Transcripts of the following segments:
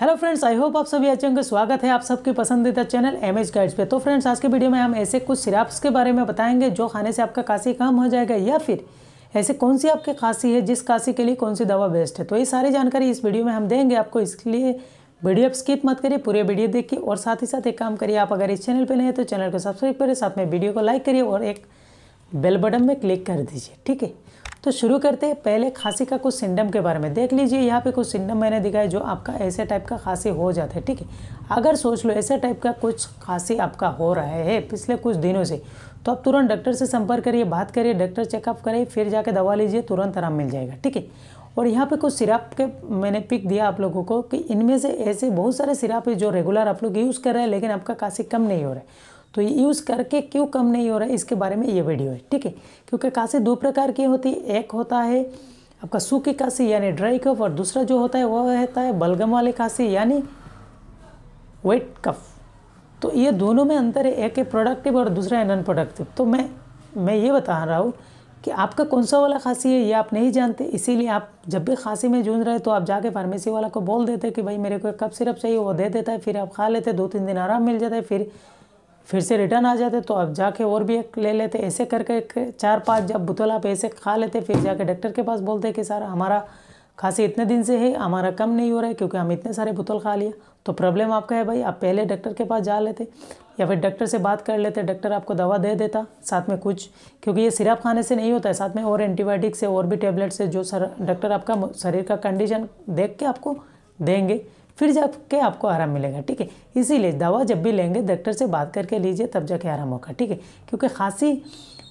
hello friends I hope आप सभी अच्छे होंगे स्वागत है आप सबके पसंदीदा चैनल एम एच गाइड्स पे तो फ्रेंड्स आज के वीडियो में हम ऐसे कुछ सिराप्स के बारे में बताएंगे जो खाने से आपका काशी कम हो जाएगा या फिर ऐसे कौन सी आपकी खांसी है जिस खांसी के लिए कौन सी दवा बेस्ट है तो ये सारी जानकारी इस वीडियो में हम देंगे आपको इसलिए वीडियो आप स्किप मत करिए पूरे वीडियो देखिए और साथ ही साथ एक काम करिए आप अगर इस चैनल पर नहीं है तो चैनल को सब्सक्राइब करिए साथ में वीडियो को लाइक करिए और एक बेल बटन में क्लिक कर दीजिए ठीक है तो शुरू करते हैं पहले खांसी का कुछ सिंडम के बारे में देख लीजिए यहाँ पे कुछ सिंडम मैंने दिखाया जो आपका ऐसे टाइप का खांसी हो जाता है ठीक है अगर सोच लो ऐसे टाइप का कुछ खांसी आपका हो रहा है पिछले कुछ दिनों से तो आप तुरंत डॉक्टर से संपर्क करिए बात करिए डॉक्टर चेकअप करिए फिर जाके दवा लीजिए तुरंत आराम मिल जाएगा ठीक है और यहाँ पे कुछ सिराप के मैंने पिक दिया आप लोगों को कि इनमें से ऐसे बहुत सारे सिराप है जो रेगुलर आप लोग यूज़ कर रहे हैं लेकिन आपका खांसी कम नहीं हो रहा है तो यूज़ करके क्यों कम नहीं हो रहा है इसके बारे में ये वीडियो है ठीक है क्योंकि काशी दो प्रकार की होती है एक होता है आपका सूखी काशी यानी ड्राई कफ और दूसरा जो होता है वह रहता है बलगम वाले काशी यानी वेट कफ तो ये दोनों में अंतर है एक है प्रोडक्टिव और दूसरा है नॉन प्रोडक्टिव तो मैं मैं ये बता रहा हूँ कि आपका कौन सा वाला खांसी है ये आप नहीं जानते इसीलिए आप जब भी खांसी में जूझ रहे तो आप जाके फार्मेसी वाला को बोल देते कि भाई मेरे को कब सिरप चाहिए वो दे देता है फिर आप खा लेते दो तीन दिन आराम मिल जाता है फिर फिर से रिटर्न आ जाते तो आप जाके और भी एक ले लेते ऐसे करके चार पाँच जब बुतल आप ऐसे खा लेते फिर जाके डॉक्टर के पास बोलते कि सर हमारा खांसी इतने दिन से है हमारा कम नहीं हो रहा है क्योंकि हम इतने सारे बुतल खा लिया तो प्रॉब्लम आपका है भाई आप पहले डॉक्टर के पास जा लेते या फिर डॉक्टर से बात कर लेते डॉक्टर आपको दवा दे देता साथ में कुछ क्योंकि ये सिरप खाने से नहीं होता है साथ में और एंटीबायोटिक्स से और भी टेबलेट से जो सर डॉक्टर आपका शरीर का कंडीशन देख के आपको देंगे फिर जाके आपको आराम मिलेगा ठीक है इसीलिए दवा जब भी लेंगे डॉक्टर से बात करके लीजिए तब जाके आराम होगा ठीक है क्योंकि खांसी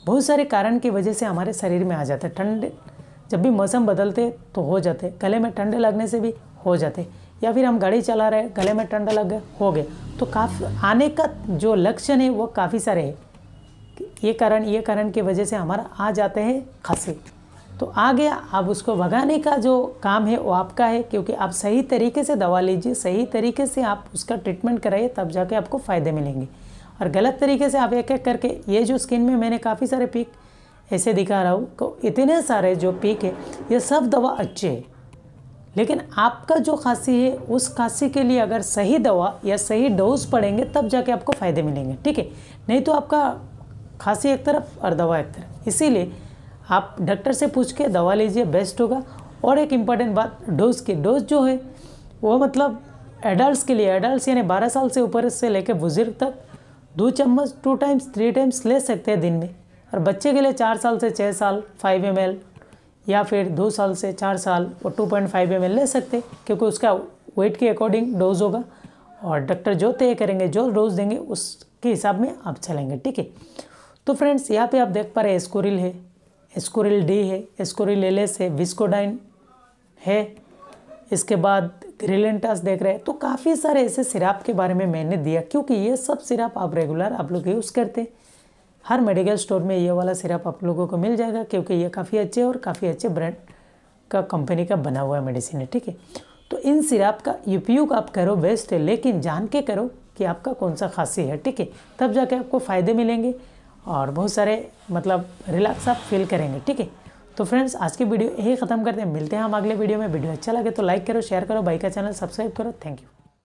बहुत सारे कारण की वजह से हमारे शरीर में आ जाता है ठंड जब भी मौसम बदलते तो हो जाते गले में ठंड लगने से भी हो जाते या फिर हम गाड़ी चला रहे गले में ठंड लग गए हो गए तो काफ़ी आने का जो लक्षण है वो काफ़ी सारे है ये कारण ये कारण की वजह से हमारा आ जाते हैं खांसी तो आ गया अब उसको भगाने का जो काम है वो आपका है क्योंकि आप सही तरीके से दवा लीजिए सही तरीके से आप उसका ट्रीटमेंट कराइए तब जाके आपको फ़ायदे मिलेंगे और गलत तरीके से आप एक एक करके ये जो स्किन में मैंने काफ़ी सारे पीक ऐसे दिखा रहा हूँ तो इतने सारे जो पीक है ये सब दवा अच्छे है लेकिन आपका जो खांसी है उस खांसी के लिए अगर सही दवा या सही डोज पड़ेंगे तब जाके आपको फ़ायदे मिलेंगे ठीक है नहीं तो आपका खांसी एक तरफ और दवा एक तरफ इसीलिए आप डॉक्टर से पूछ के दवा लीजिए बेस्ट होगा और एक इम्पॉर्टेंट बात डोज की डोज जो है वो मतलब एडल्ट के लिए एडल्ट यानी बारह साल से ऊपर से लेकर बुजुर्ग तक दो चम्मच टू टाइम्स थ्री टाइम्स ले सकते हैं दिन में और बच्चे के लिए चार साल से छः साल फाइव एम या फिर दो साल से चार साल वो टू पॉइंट फाइव एम ले सकते क्योंकि उसका वेट के अकॉर्डिंग डोज होगा और डॉक्टर जो तय करेंगे जो डोज देंगे उसके हिसाब में आप चलेंगे ठीक है तो फ्रेंड्स यहाँ पे आप देख पा रहे हैं स्कोरिल है एस्कोरिल डी है एस्कोरिल एल है विस्कोडाइन है इसके बाद ग्रिलेंटास देख रहे हैं तो काफ़ी सारे ऐसे सिराप के बारे में मैंने दिया क्योंकि ये सब सिराप आप रेगुलर आप लोग यूज़ करते हर मेडिकल स्टोर में ये वाला सिराप आप लोगों को मिल जाएगा क्योंकि ये काफ़ी अच्छे और काफ़ी अच्छे ब्रांड का कंपनी का बना हुआ मेडिसिन है ठीक है तो इन सिराप का उपयोग आप करो बेस्ट है लेकिन जान के करो कि आपका कौन सा खांसी है ठीक है तब जाके आपको फ़ायदे मिलेंगे और बहुत सारे मतलब रिलैक्स आप फील करेंगे ठीक है तो फ्रेंड्स आज की वीडियो यही ख़त्म करते हैं मिलते हैं हम अगले वीडियो में वीडियो अच्छा लगे तो लाइक करो शेयर करो बाइक का चैनल सब्सक्राइब करो थैंक यू